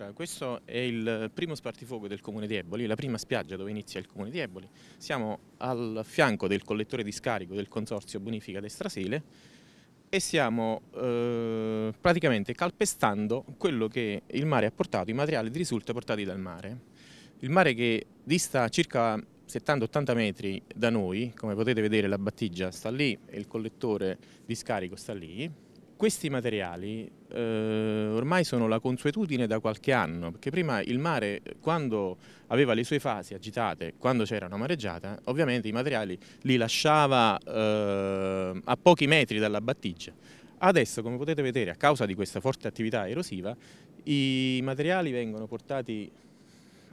Allora, questo è il primo spartifuoco del comune di Eboli, la prima spiaggia dove inizia il comune di Eboli. Siamo al fianco del collettore di scarico del consorzio Bonifica d'Estrasile e stiamo eh, praticamente calpestando quello che il mare ha portato, i materiali di risulta portati dal mare. Il mare che dista circa 70-80 metri da noi, come potete vedere la battigia sta lì e il collettore di scarico sta lì, questi materiali eh, ormai sono la consuetudine da qualche anno, perché prima il mare quando aveva le sue fasi agitate, quando c'era una mareggiata, ovviamente i materiali li lasciava eh, a pochi metri dalla battigia. Adesso, come potete vedere, a causa di questa forte attività erosiva, i materiali vengono portati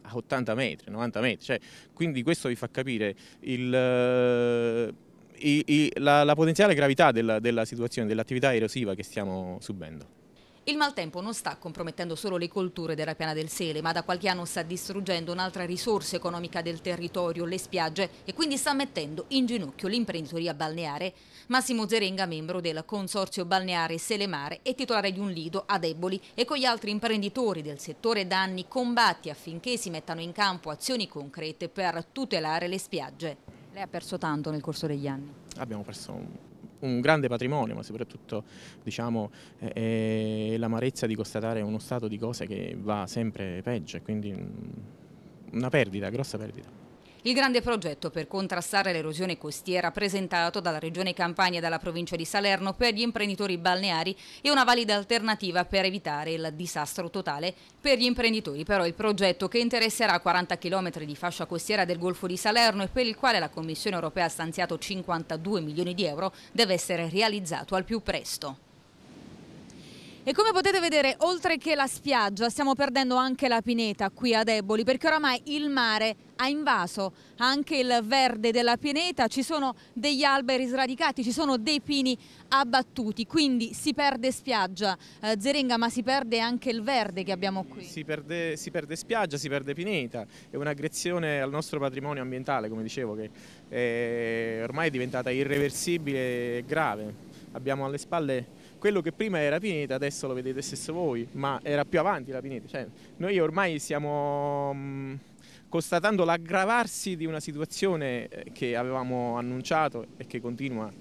a 80 metri, 90 metri, cioè, quindi questo vi fa capire il... Eh, i, i, la, la, potenziale gravità della, della situazione, dell'attività erosiva che stiamo subendo. Il maltempo non sta compromettendo solo le colture della piana del Sele, ma da qualche anno sta distruggendo un'altra risorsa economica del territorio, le spiagge, e quindi sta mettendo in ginocchio l'imprenditoria balneare. Massimo Zerenga, membro del consorzio balneare Sele Mare, è titolare di un lido ad Eboli e con gli altri imprenditori del settore da anni combatti affinché si mettano in campo azioni concrete per tutelare le spiagge. Lei ha perso tanto nel corso degli anni? Abbiamo perso un, un grande patrimonio, ma soprattutto diciamo, eh, eh l'amarezza di constatare uno stato di cose che va sempre peggio, quindi mm, una perdita, grossa perdita. Il grande progetto per contrastare l'erosione costiera presentato dalla Regione Campania e dalla provincia di Salerno per gli imprenditori balneari è una valida alternativa per evitare il disastro totale. Per gli imprenditori però il progetto che interesserà 40 km di fascia costiera del Golfo di Salerno e per il quale la Commissione europea ha stanziato 52 milioni di euro deve essere realizzato al più presto. E come potete vedere, oltre che la spiaggia, stiamo perdendo anche la pineta qui ad Eboli, perché oramai il mare ha invaso anche il verde della pineta, ci sono degli alberi sradicati, ci sono dei pini abbattuti, quindi si perde spiaggia eh, Zeringa, ma si perde anche il verde che abbiamo qui. Si perde, si perde spiaggia, si perde pineta, è un'aggressione al nostro patrimonio ambientale, come dicevo, che è eh, ormai è diventata irreversibile e grave. Abbiamo alle spalle quello che prima era pineta adesso lo vedete stesso voi, ma era più avanti la pineta. Cioè, noi ormai stiamo mh, mm, constatando l'aggravarsi di una situazione eh, che avevamo annunciato e che continua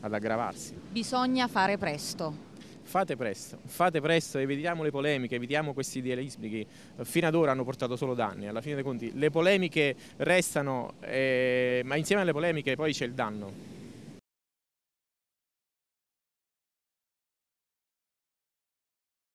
ad aggravarsi. Bisogna fare presto. Fate presto, fate presto, evitiamo le polemiche, evitiamo questi idealismi che eh, fino ad ora hanno portato solo danni. Alla fine dei conti le polemiche restano, eh, ma insieme alle polemiche poi c'è il danno.